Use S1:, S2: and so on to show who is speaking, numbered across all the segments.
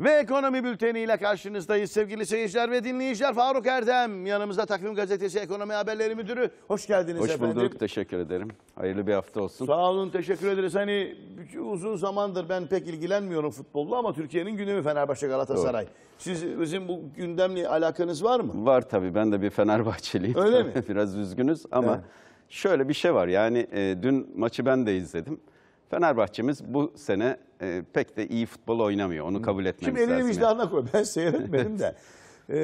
S1: Ve ekonomi bülteni ile karşınızdayız sevgili seyirciler ve dinleyiciler. Faruk Erdem yanımızda Takvim Gazetesi Ekonomi Haberleri Müdürü. Hoş geldiniz Hoş efendim. Hoş bulduk
S2: teşekkür ederim. Hayırlı bir hafta olsun.
S1: Sağ olun teşekkür ederiz. Hani uzun zamandır ben pek ilgilenmiyorum futbolla ama Türkiye'nin gündemi Fenerbahçe Galatasaray. Doğru.
S2: Siz bizim bu gündemle alakanız var mı? Var tabii ben de bir Fenerbahçeliyim. Öyle mi? Biraz üzgünüz ama evet. şöyle bir şey var yani e, dün maçı ben de izledim. Fenerbahçe'miz bu sene e, pek de iyi futbol oynamıyor. Onu kabul etmemiz Şimdi lazım. Şimdi elini vicdanına
S1: koy. Ben seyretmedim de. Ee,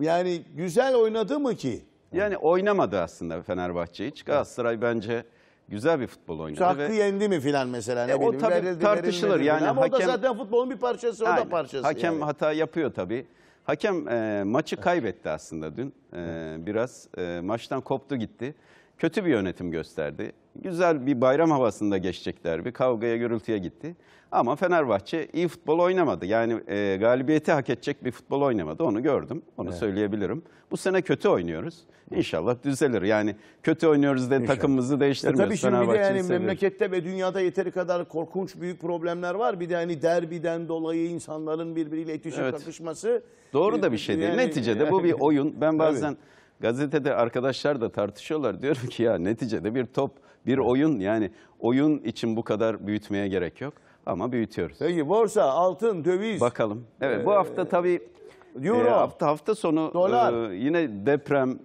S1: yani
S2: güzel oynadı mı ki? Yani oynamadı aslında Fenerbahçe hiç. Galatasaray bence güzel bir futbol oynadı. Hakkı yendi mi filan mesela? Ne e, o tabii verildi, tartışılır. Verildi, yani ama hakem... o da zaten
S1: futbolun bir parçası, Aynen. o da parçası. Hakem yani.
S2: hata yapıyor tabii. Hakem e, maçı kaybetti aslında dün. E, biraz e, maçtan koptu gitti. Kötü bir yönetim gösterdi. Güzel bir bayram havasında geçecek derbi. Kavgaya, gürültüye gitti. Ama Fenerbahçe iyi futbol oynamadı. Yani e, galibiyeti hak edecek bir futbol oynamadı. Onu gördüm. Onu evet. söyleyebilirim. Bu sene kötü oynuyoruz. İnşallah düzelir. Yani kötü oynuyoruz de İnşallah. takımımızı e, değiştirmiyoruz. Ya tabii şimdi bir de yani seviyorum.
S1: memlekette ve dünyada yeteri kadar korkunç büyük problemler var. Bir de hani derbiden dolayı insanların birbiriyle itişip evet. takışması. Doğru da e, bir şey değil. Yani, Neticede yani, bu bir oyun.
S2: Ben bazen tabii. gazetede arkadaşlar da tartışıyorlar. Diyorum ki ya neticede bir top bir oyun yani oyun için bu kadar büyütmeye gerek yok ama büyütüyoruz. Peki borsa, altın, döviz. Bakalım. Evet bu ee, hafta tabii Euro, e, hafta, hafta sonu e, dolar. E, yine deprem,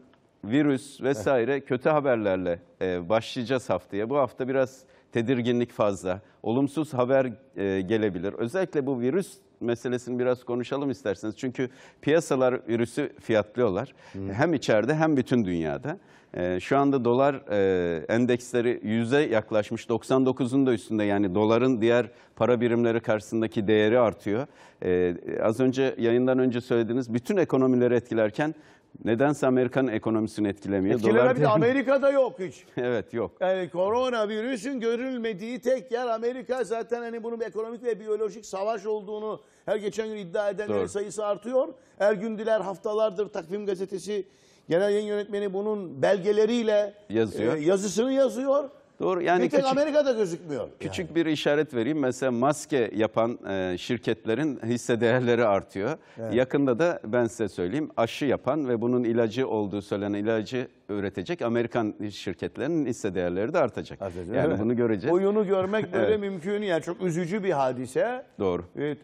S2: virüs vesaire kötü haberlerle e, başlayacağız haftaya. Bu hafta biraz tedirginlik fazla, olumsuz haber e, gelebilir. Özellikle bu virüs meselesini biraz konuşalım isterseniz. Çünkü piyasalar virüsü fiyatlıyorlar. Hmm. Hem içeride hem bütün dünyada. E, şu anda dolar e, endeksleri yüze yaklaşmış. 99'un da üstünde yani doların diğer para birimleri karşısındaki değeri artıyor. E, az önce yayından önce söylediğiniz bütün ekonomileri etkilerken Nedense Amerikan ekonomisini etkilemiyor. Dolar Etkilenebilir. değer-
S1: Amerika'da yok hiç. evet yok. Yani koronavirüsün görülmediği tek yer Amerika. Zaten hani bunun bir ekonomik ve biyolojik savaş olduğunu her geçen gün iddia edenlerin Doğru. sayısı artıyor. Her Ergündiler haftalardır Takvim Gazetesi genel yayın yönetmeni bunun belgeleriyle Yazıyor. E, yazısını yazıyor.
S2: Doğru. Yani bir tek küçük,
S1: Amerika'da gözükmüyor.
S2: Küçük yani. bir işaret vereyim. Mesela maske yapan e, şirketlerin hisse değerleri artıyor. Evet. Yakında da ben size söyleyeyim aşı yapan ve bunun ilacı olduğu söylenen ilacı üretecek Amerikan şirketlerinin hisse değerleri de artacak. Artacak. Yani bunu göreceğiz. Oyunu görmek böyle evet.
S1: mümkün yani çok üzücü bir hadise. Doğru. Evet,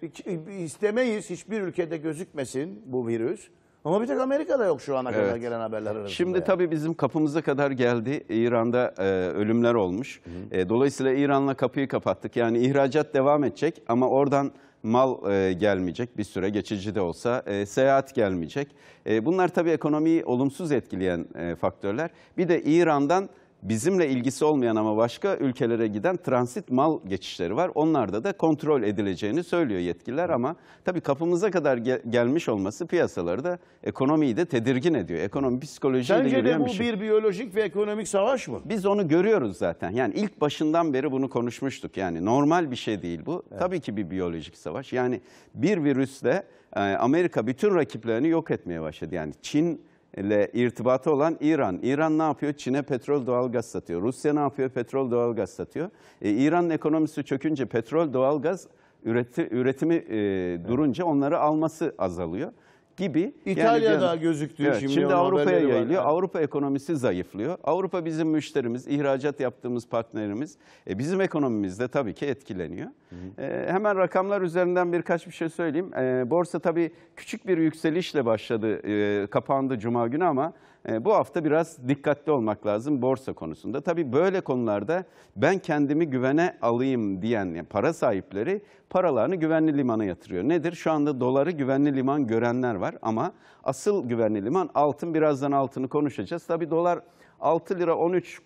S1: istemeyiz hiçbir ülkede gözükmesin bu virüs. Ama bir tek Amerika'da yok şu ana evet. gelen haberler arasında. Şimdi yani.
S2: tabii bizim kapımıza kadar geldi. İran'da e, ölümler olmuş. Hı hı. E, dolayısıyla İran'la kapıyı kapattık. Yani ihracat devam edecek ama oradan mal e, gelmeyecek bir süre geçici de olsa e, seyahat gelmeyecek. E, bunlar tabii ekonomiyi olumsuz etkileyen e, faktörler. Bir de İran'dan bizimle ilgisi olmayan ama başka ülkelere giden transit mal geçişleri var. Onlarda da kontrol edileceğini söylüyor yetkililer ama tabii kapımıza kadar gel gelmiş olması piyasaları da ekonomiyi de tedirgin ediyor. Ekonomi psikolojiyi Sence de bu bir, şey. bir biyolojik ve ekonomik savaş mı? Biz onu görüyoruz zaten. Yani ilk başından beri bunu konuşmuştuk. Yani normal bir şey değil bu. Evet. Tabii ki bir biyolojik savaş. Yani bir virüsle e, Amerika bütün rakiplerini yok etmeye başladı. Yani Çin ile irtibatı olan İran. İran ne yapıyor? Çin'e petrol doğalgaz satıyor. Rusya ne yapıyor? Petrol doğalgaz satıyor. E, İran'ın ekonomisi çökünce petrol doğalgaz üreti, üretimi e, durunca onları alması azalıyor gibi. İtalya'da yani, gözüktüğü evet, şimdi, şimdi Avrupa'ya yayılıyor. Var. Avrupa ekonomisi zayıflıyor. Avrupa bizim müşterimiz, ihracat yaptığımız partnerimiz. E, bizim ekonomimiz de tabii ki etkileniyor. Hı hı. E, hemen rakamlar üzerinden birkaç bir şey söyleyeyim. E, borsa tabii küçük bir yükselişle başladı, e, kapandı Cuma günü ama ee, bu hafta biraz dikkatli olmak lazım borsa konusunda. Tabii böyle konularda ben kendimi güvene alayım diyen para sahipleri paralarını güvenli limana yatırıyor. Nedir? Şu anda doları güvenli liman görenler var ama asıl güvenli liman altın. Birazdan altını konuşacağız. Tabii dolar 6 lira 13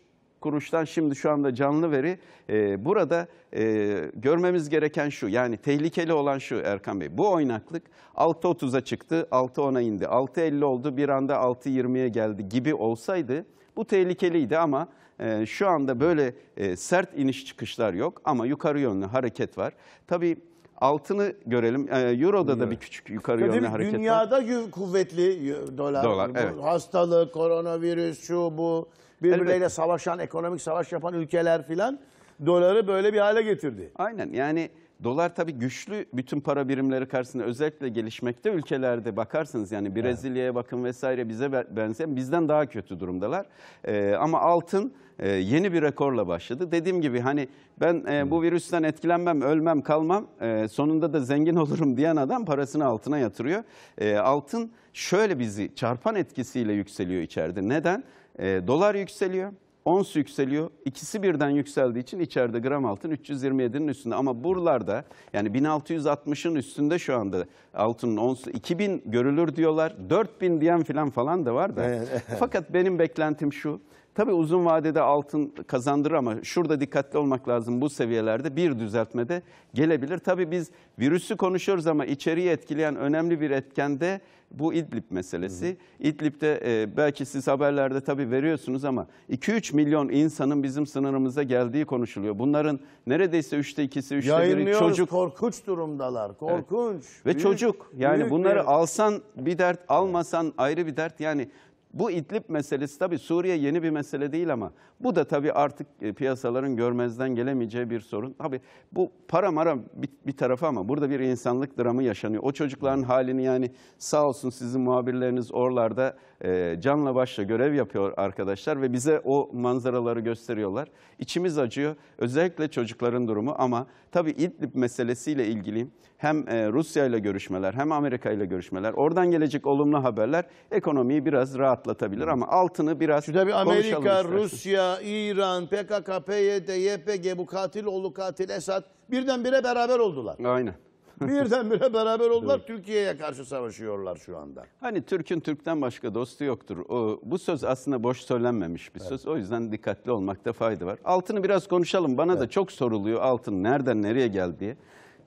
S2: Kuruştan şimdi şu anda canlı veri e, burada e, görmemiz gereken şu yani tehlikeli olan şu Erkan Bey bu oynaklık 6.30'a çıktı 6.10'a indi 6.50 oldu bir anda 6.20'ye geldi gibi olsaydı bu tehlikeliydi ama e, şu anda böyle e, sert iniş çıkışlar yok ama yukarı yönlü hareket var. Tabii altını görelim. E, Euro'da evet. da bir küçük yukarı yönlü hareket
S1: dünyada var. Dünyada kuvvetli dolar. dolar evet. Hastalık, koronavirüs, şu bu birbirleriyle Elbette. savaşan, ekonomik savaş yapan ülkeler filan
S2: doları böyle bir hale getirdi. Aynen yani dolar tabii güçlü bütün para birimleri karşısında özellikle gelişmekte ülkelerde bakarsanız yani Brezilya'ya bakın vesaire bize benzeyen bizden daha kötü durumdalar. Ee, ama altın e, yeni bir rekorla başladı. Dediğim gibi hani ben e, bu hmm. virüsten etkilenmem, ölmem, kalmam e, sonunda da zengin olurum diyen adam parasını altına yatırıyor. E, altın şöyle bizi çarpan etkisiyle yükseliyor içeride. Neden? E, dolar yükseliyor, ons yükseliyor. İkisi birden yükseldiği için içeride gram altın 327'nin üstünde. Ama buralarda yani 1660'ın üstünde şu anda altının onsu 2000 görülür diyorlar. 4000 diyen falan falan da var da. Fakat benim beklentim şu. Tabii uzun vadede altın kazandırır ama şurada dikkatli olmak lazım bu seviyelerde bir düzeltme de gelebilir. Tabii biz virüsü konuşuyoruz ama içeriği etkileyen önemli bir etken de bu İdlib meselesi. Hı. İdlib'de e, belki siz haberlerde tabii veriyorsunuz ama 2-3 milyon insanın bizim sınırımıza geldiği konuşuluyor. Bunların neredeyse 3'te 2'si, 3'te 1'i çocuk.
S1: korkunç durumdalar. Korkunç. Evet. Ve büyük, çocuk. Yani büyük bunları bir...
S2: alsan bir dert, almasan ayrı bir dert. Yani bu İdlib meselesi tabii Suriye yeni bir mesele değil ama bu da tabii artık e, piyasaların görmezden gelemeyeceği bir sorun. Tabii bu para mara bir, bir tarafa ama burada bir insanlık dramı yaşanıyor. O çocukların halini yani sağ olsun sizin muhabirleriniz oralarda e, canla başla görev yapıyor arkadaşlar ve bize o manzaraları gösteriyorlar. İçimiz acıyor özellikle çocukların durumu ama tabii İdlib meselesiyle ilgili hem e, Rusya ile görüşmeler hem Amerika ile görüşmeler oradan gelecek olumlu haberler ekonomiyi biraz rahatlatabilir ama altını biraz Şurada bir Amerika, Rusya,
S1: İran, PKK, PYD, YPG bu katil oğlu katil Esad birdenbire beraber oldular.
S2: Aynen. Birdenbire
S1: beraber oldular.
S2: Türkiye'ye karşı savaşıyorlar şu anda. Hani Türk'ün Türk'ten başka dostu yoktur. O, bu söz aslında boş söylenmemiş bir evet. söz. O yüzden dikkatli olmakta fayda var. Altını biraz konuşalım. Bana evet. da çok soruluyor altın nereden nereye geldi diye.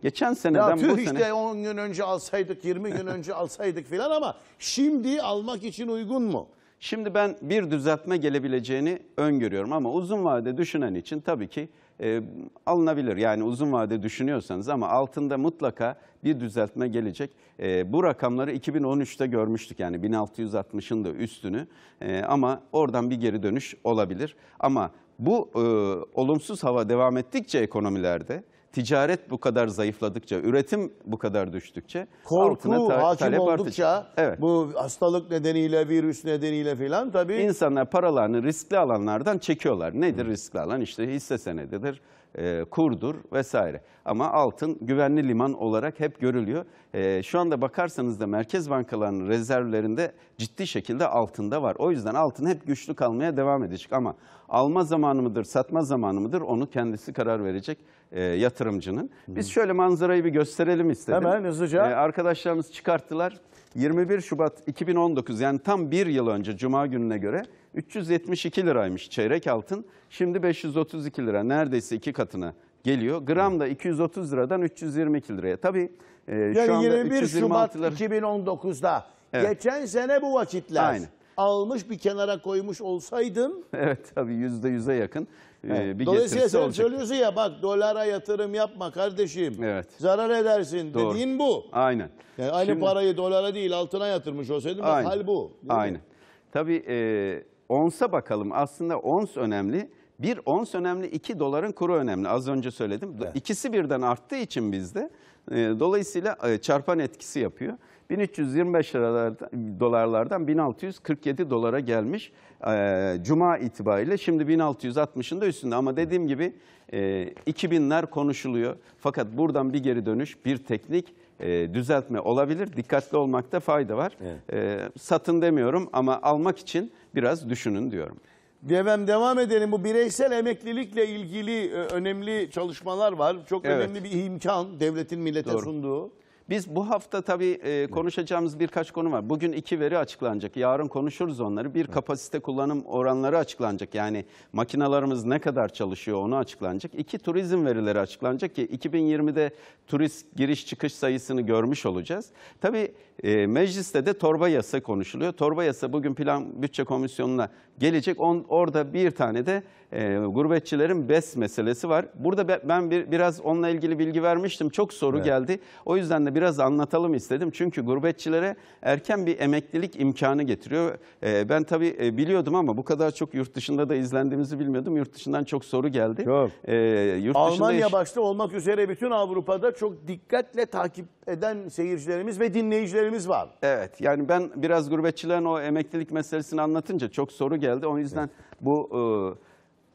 S2: Geçen seneden ya tüh bu işte sene... 10 gün önce alsaydık, 20 gün önce alsaydık filan ama şimdi almak için uygun mu? Şimdi ben bir düzeltme gelebileceğini öngörüyorum ama uzun vade düşünen için tabii ki e, alınabilir. Yani uzun vade düşünüyorsanız ama altında mutlaka bir düzeltme gelecek. E, bu rakamları 2013'te görmüştük yani 1660'ın da üstünü e, ama oradan bir geri dönüş olabilir. Ama bu e, olumsuz hava devam ettikçe ekonomilerde ticaret bu kadar zayıfladıkça, üretim bu kadar düştükçe korku ta- hakim oldukça evet. bu
S1: hastalık nedeniyle, virüs
S2: nedeniyle filan tabii insanlar paralarını riskli alanlardan çekiyorlar. Nedir riskli alan? İşte hisse senedidir. E, kurdur vesaire. Ama altın güvenli liman olarak hep görülüyor. E, şu anda bakarsanız da merkez bankalarının rezervlerinde ciddi şekilde altında var. O yüzden altın hep güçlü kalmaya devam edecek. Ama alma zamanı mıdır, satma zamanı mıdır onu kendisi karar verecek e, yatırımcının. Biz şöyle manzarayı bir gösterelim istedim. Hemen hızlıca. E, arkadaşlarımız çıkarttılar. 21 Şubat 2019 yani tam bir yıl önce Cuma gününe göre 372 liraymış çeyrek altın. Şimdi 532 lira neredeyse iki katına geliyor. Gram da 230 liradan 322 liraya. Tabii e, yani şu anda 21 Şubat lira... 2019'da evet. geçen sene bu vakitler. Aynen.
S1: Almış bir kenara koymuş olsaydın.
S2: Evet tabii yüzde yüze yakın. E, evet. Bir Dolayısıyla sen olacak. söylüyorsun
S1: ya bak dolara yatırım yapma kardeşim. Evet. Zarar edersin Doğru. dediğin bu.
S2: Aynen. Yani e, aynı Şimdi... parayı
S1: dolara değil altına yatırmış olsaydın Aynen. hal bu.
S2: Aynen. Mi? Tabii e, onsa bakalım. Aslında ons önemli. Bir ons önemli, iki doların kuru önemli. Az önce söyledim. Evet. İkisi birden arttığı için bizde. E, dolayısıyla e, çarpan etkisi yapıyor. 1325 dolarlardan 1647 dolara gelmiş e, Cuma itibariyle. Şimdi 1660'ın da üstünde ama dediğim gibi 2000'ler konuşuluyor. Fakat buradan bir geri dönüş, bir teknik e, düzeltme olabilir. Dikkatli olmakta fayda var. Evet. E, satın demiyorum ama almak için biraz düşünün diyorum. Devam devam edelim. Bu
S1: bireysel emeklilikle ilgili
S2: e, önemli çalışmalar var. Çok Evet. önemli bir imkan devletin millete Doğru. sunduğu. Biz bu hafta tabii e, konuşacağımız birkaç konu var. Bugün iki veri açıklanacak. Yarın konuşuruz onları. Bir kapasite kullanım oranları açıklanacak. Yani makinalarımız ne kadar çalışıyor onu açıklanacak. İki turizm verileri açıklanacak ki 2020'de turist giriş çıkış sayısını görmüş olacağız. Tabii e, mecliste de torba yasa konuşuluyor. Torba yasa bugün plan bütçe komisyonuna gelecek. On, orada bir tane de e, gurbetçilerin BES meselesi var. Burada ben bir, biraz onunla ilgili bilgi vermiştim. Çok soru evet. geldi. O yüzden de biraz anlatalım istedim. Çünkü gurbetçilere erken bir emeklilik imkanı getiriyor. Ee, ben tabii e, biliyordum ama bu kadar çok yurt dışında da izlendiğimizi bilmiyordum. Yurt dışından çok soru geldi. Çok. E, yurt Almanya yaş-
S1: başta olmak üzere bütün Avrupa'da çok dikkatle takip
S2: eden seyircilerimiz ve dinleyicilerimiz var. Evet yani ben biraz gurbetçilerin o emeklilik meselesini anlatınca çok soru geldi. O yüzden evet. bu... E,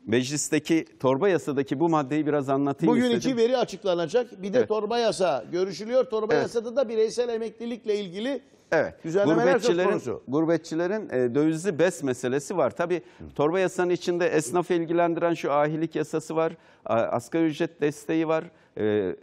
S2: meclisteki torba yasadaki bu maddeyi biraz anlatayım Bugün istedim. iki veri açıklanacak. Bir de Evet.
S1: torba yasa görüşülüyor. Torba Evet. yasada da bireysel emeklilikle ilgili
S2: Evet. düzenlemeler söz konusu. gurbetçilerin e, dövizli bes meselesi var. Tabii torba yasanın içinde esnafı ilgilendiren şu ahilik yasası var. a- Asgari ücret desteği var. e,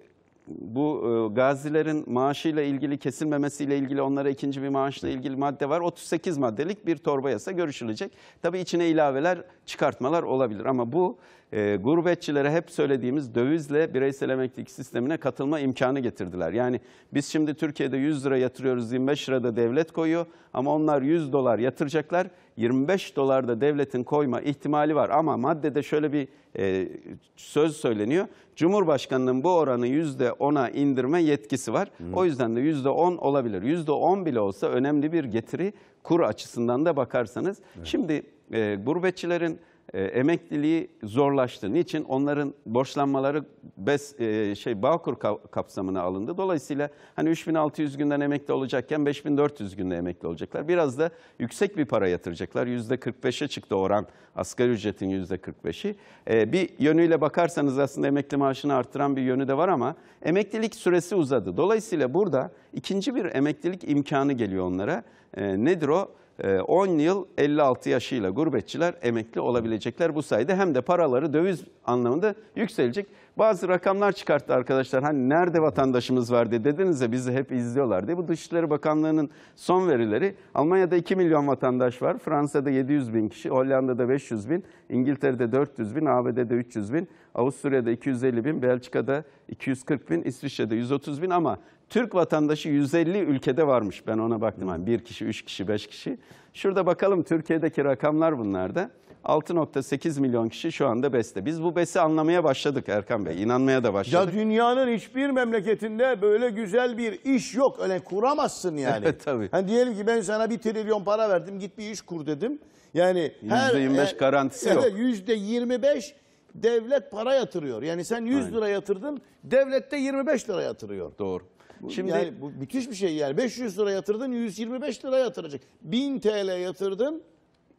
S2: bu e, gazilerin maaşıyla ilgili kesilmemesiyle ilgili onlara ikinci bir maaşla ilgili madde var. 38 maddelik bir torba yasa görüşülecek. Tabii içine ilaveler, çıkartmalar olabilir ama bu e, gurbetçilere hep söylediğimiz dövizle bireysel emeklilik sistemine katılma imkanı getirdiler. Yani biz şimdi Türkiye'de 100 lira yatırıyoruz, 25 lira da devlet koyuyor ama onlar 100 dolar yatıracaklar, 25 dolar da devletin koyma ihtimali var. Ama maddede şöyle bir e, söz söyleniyor, Cumhurbaşkanı'nın bu oranı %10'a indirme yetkisi var. Hmm. O yüzden de %10 olabilir. %10 bile olsa önemli bir getiri kur açısından da bakarsanız. Evet. Şimdi e, gurbetçilerin e, emekliliği zorlaştı. Niçin? Onların borçlanmaları bes, e, şey Bağkur kapsamına alındı. Dolayısıyla hani 3600 günden emekli olacakken 5400 günde emekli olacaklar. Biraz da yüksek bir para yatıracaklar. %45'e çıktı oran asgari ücretin %45'i. E, ee, bir yönüyle bakarsanız aslında emekli maaşını artıran bir yönü de var ama emeklilik süresi uzadı. Dolayısıyla burada ikinci bir emeklilik imkanı geliyor onlara. E, nedir o? 10 ee, yıl 56 yaşıyla gurbetçiler emekli olabilecekler. Bu sayede hem de paraları döviz anlamında yükselecek. Bazı rakamlar çıkarttı arkadaşlar. Hani nerede vatandaşımız var diye dediniz de bizi hep izliyorlar diye. Bu Dışişleri Bakanlığı'nın son verileri. Almanya'da 2 milyon vatandaş var. Fransa'da 700 bin kişi. Hollanda'da 500 bin. İngiltere'de 400 bin. ABD'de 300 bin. Avusturya'da 250 bin. Belçika'da 240 bin. İsviçre'de 130 bin ama Türk vatandaşı 150 ülkede varmış. Ben ona baktım. Yani bir kişi, üç kişi, beş kişi. Şurada bakalım Türkiye'deki rakamlar bunlar da. 6.8 milyon kişi şu anda BES'te. Biz bu BES'i anlamaya başladık Erkan Bey. İnanmaya da başladık. Ya
S1: dünyanın hiçbir memleketinde böyle güzel bir iş yok. Öyle kuramazsın yani. Evet tabii. Hani diyelim ki ben sana bir trilyon para verdim git bir iş kur dedim. Yani her, %25 e, garantisi evet, yok. %25 devlet para yatırıyor. Yani sen 100 Aynen. lira yatırdın devlette de 25 lira yatırıyor. Doğru. Şimdi yani bu müthiş bir şey yani 500 lira yatırdın 125 lira yatıracak. 1000 TL yatırdın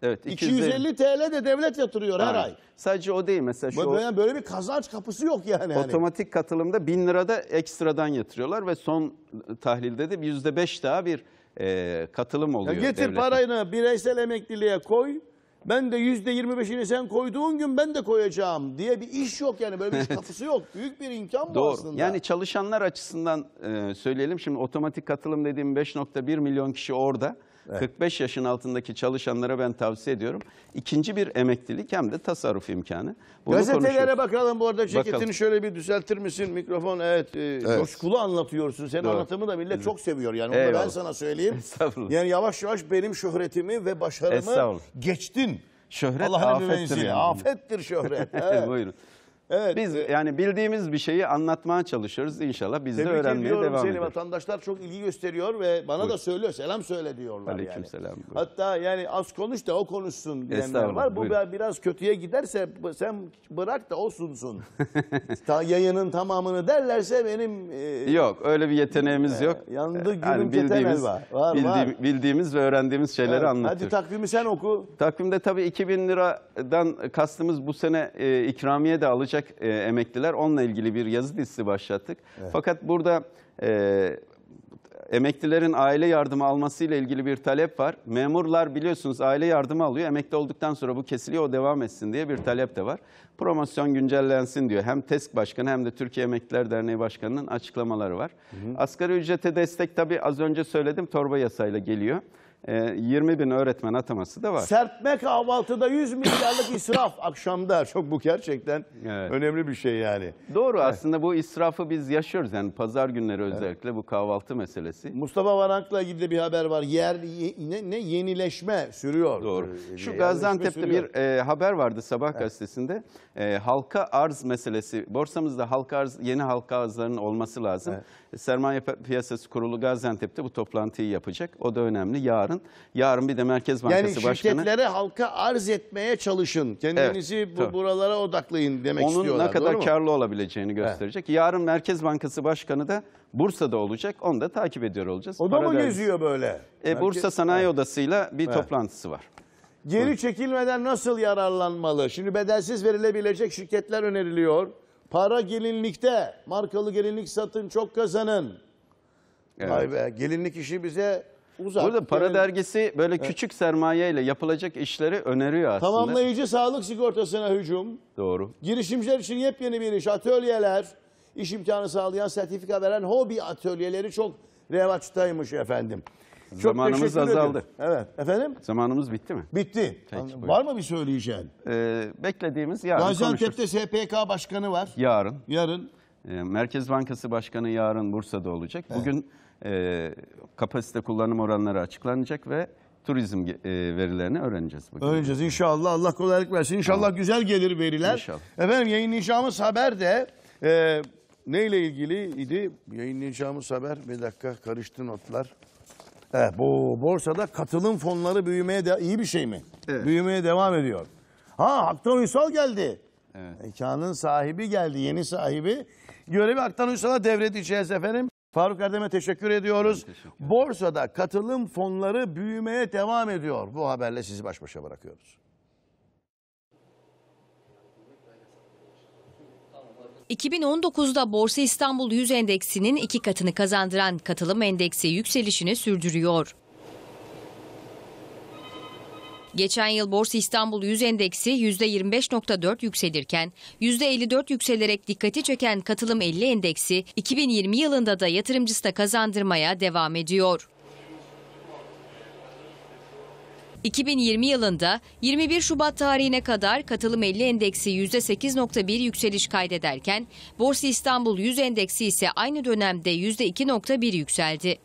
S2: Evet, 250
S1: TL de devlet yatırıyor her ay.
S2: Sadece o değil mesela. Şu böyle,
S1: böyle bir kazanç kapısı yok yani. Otomatik
S2: katılımda 1000 lirada ekstradan yatırıyorlar ve son tahlilde de %5 daha bir e, katılım oluyor. Ya getir devlete.
S1: parayını bireysel emekliliğe koy. Ben de yüzde yirmi beşini sen koyduğun gün ben de koyacağım diye bir iş yok yani böyle bir kapısı yok. Büyük bir imkan bu Doğru. aslında. Yani
S2: çalışanlar açısından e, söyleyelim. Şimdi otomatik katılım dediğim 5.1 milyon kişi orada. Evet. 45 yaşın altındaki çalışanlara ben tavsiye ediyorum. İkinci bir emeklilik hem de tasarruf imkanı. Bunu Gazetelere
S1: bakalım bu arada ceketini bakalım. şöyle bir düzeltir misin? Mikrofon evet, e, evet. anlatıyorsun. Senin Doğru. anlatımı da millet evet. çok seviyor yani. Onu ben sana söyleyeyim. Yani yavaş yavaş benim şöhretimi ve başarımı
S2: geçtin. Şöhret Allah afettir. Yani. Afettir şöhret. Evet. Buyurun. Evet. Biz e, yani bildiğimiz bir şeyi anlatmaya çalışıyoruz. inşallah biz de öğrenmeye devam seni. ediyoruz.
S1: Vatandaşlar çok ilgi gösteriyor ve bana Buyur. da söylüyor. Selam söyle diyorlar Aleyküm yani. selam. Hatta yani az konuş da o konuşsun diyenler var. Bu buyurun. biraz kötüye giderse sen bırak da o sunsun. Ta, yayının tamamını derlerse benim...
S2: E, Yok öyle bir yeteneğimiz e, yok. Yandı gülüm e, yani bildiğimiz, var. var, bildiğim, var. Bildiğimiz ve öğrendiğimiz şeyleri evet. anlatır. Hadi takvimi sen oku. Takvimde tabii 2000 liradan kastımız bu sene e, ikramiye de alacak çalışacak e, emekliler. Onunla ilgili bir yazı dizisi başlattık. Evet. Fakat burada e, emeklilerin aile yardımı alması ile ilgili bir talep var. Memurlar biliyorsunuz aile yardımı alıyor. Emekli olduktan sonra bu kesiliyor, o devam etsin diye bir talep de var. Promosyon güncellensin diyor. Hem TESK Başkanı hem de Türkiye Emekliler Derneği Başkanı'nın açıklamaları var. Hı hı. Asgari ücrete destek tabii az önce söyledim torba yasayla geliyor. 20 ee, bin öğretmen ataması da var.
S1: Serpme kahvaltıda 100 milyarlık israf akşamda. Çok bu gerçekten
S2: Evet. önemli bir şey yani. Doğru aslında bu israfı biz yaşıyoruz yani pazar günleri özellikle bu kahvaltı meselesi. Mustafa Varank'la ilgili de bir haber var. Yer ye- ne, ne yenileşme sürüyor. Doğru. Ee, Şu Gaziantep'te bir e, haber vardı sabah gazetesinde. E, halka arz meselesi. Borsamızda halka arz, yeni halka arzların olması lazım. E, Sermaye Piyasası Kurulu Gaziantep'te bu toplantıyı yapacak. O da önemli yarın yarın. Yarın bir de Merkez Bankası yani Başkanı. Yani şirketlere halka arz etmeye çalışın. Kendinizi evet, bu
S1: buralara odaklayın demek Onun istiyorlar. Onun ne kadar karlı
S2: olabileceğini gösterecek. He. Yarın Merkez Bankası Başkanı da Bursa'da olacak. Onu da takip ediyor olacağız. O da mı geziyor böyle? E, Bursa Sanayi evet. Odası'yla bir evet. toplantısı var.
S1: Geri Buyurun. çekilmeden nasıl yararlanmalı? Şimdi bedelsiz verilebilecek şirketler öneriliyor. Para gelinlikte. Markalı gelinlik satın çok kazanın. Evet. Vay be gelinlik işi bize uzak. Burada para yani, dergisi böyle küçük
S2: sermayeyle yapılacak işleri öneriyor aslında. Tamamlayıcı
S1: sağlık sigortasına hücum. Doğru. Girişimciler için yepyeni bir iş. Atölyeler, iş imkanı sağlayan, sertifika veren hobi atölyeleri çok revaçtaymış efendim. Çok Zamanımız azaldı. Ederim.
S2: Evet. Efendim? Zamanımız bitti mi? Bitti. Peki, buyurun. var
S1: mı bir söyleyeceğin? Ee, beklediğimiz yarın Gaziantep'te SPK Başkanı var.
S2: Yarın. Yarın. Ee, Merkez Bankası Başkanı yarın Bursa'da olacak. Evet. Bugün e, kapasite kullanım oranları açıklanacak ve turizm e, verilerini öğreneceğiz
S1: bugün. Öğreneceğiz inşallah. Allah kolaylık versin. İnşallah tamam. güzel gelir veriler. İnşallah. Efendim yayınlayacağımız haber de e, neyle ilgili idi? Yayınlayacağımız haber bir dakika karıştı notlar. Evet, eh, bu borsada katılım fonları büyümeye de iyi bir şey mi? Evet. Büyümeye devam ediyor. Ha Haktan Uysal geldi. Evet. Mekanın sahibi geldi, yeni sahibi. Görevi Aktan Uysal'a devredeceğiz efendim. Faruk Erdem'e teşekkür ediyoruz. Teşekkür Borsada katılım fonları büyümeye devam ediyor. Bu haberle sizi baş başa bırakıyoruz.
S3: 2019'da Borsa İstanbul 100 Endeksinin iki katını kazandıran katılım endeksi yükselişini sürdürüyor. Geçen yıl Borsa İstanbul 100 Endeksi %25.4 yükselirken %54 yükselerek dikkati çeken Katılım 50 Endeksi 2020 yılında da yatırımcısına kazandırmaya devam ediyor. 2020 yılında 21 Şubat tarihine kadar katılım 50 endeksi %8.1 yükseliş kaydederken Borsa İstanbul 100 endeksi ise aynı dönemde %2.1 yükseldi.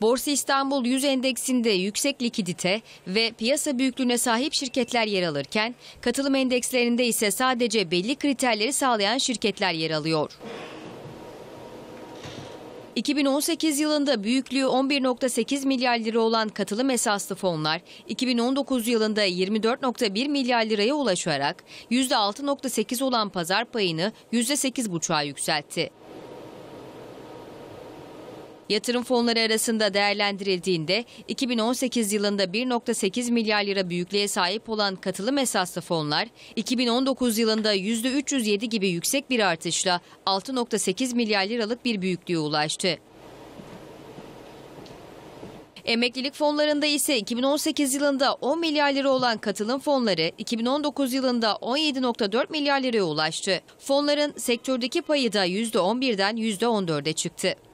S3: Borsa İstanbul 100 endeksinde yüksek likidite ve piyasa büyüklüğüne sahip şirketler yer alırken katılım endekslerinde ise sadece belli kriterleri sağlayan şirketler yer alıyor. 2018 yılında büyüklüğü 11.8 milyar lira olan katılım esaslı fonlar 2019 yılında 24.1 milyar liraya ulaşarak %6.8 olan pazar payını %8.5'a yükseltti. Yatırım fonları arasında değerlendirildiğinde 2018 yılında 1.8 milyar lira büyüklüğe sahip olan katılım esaslı fonlar 2019 yılında %307 gibi yüksek bir artışla 6.8 milyar liralık bir büyüklüğe ulaştı. Emeklilik fonlarında ise 2018 yılında 10 milyar lira olan katılım fonları 2019 yılında 17.4 milyar liraya ulaştı. Fonların sektördeki payı da %11'den %14'e çıktı.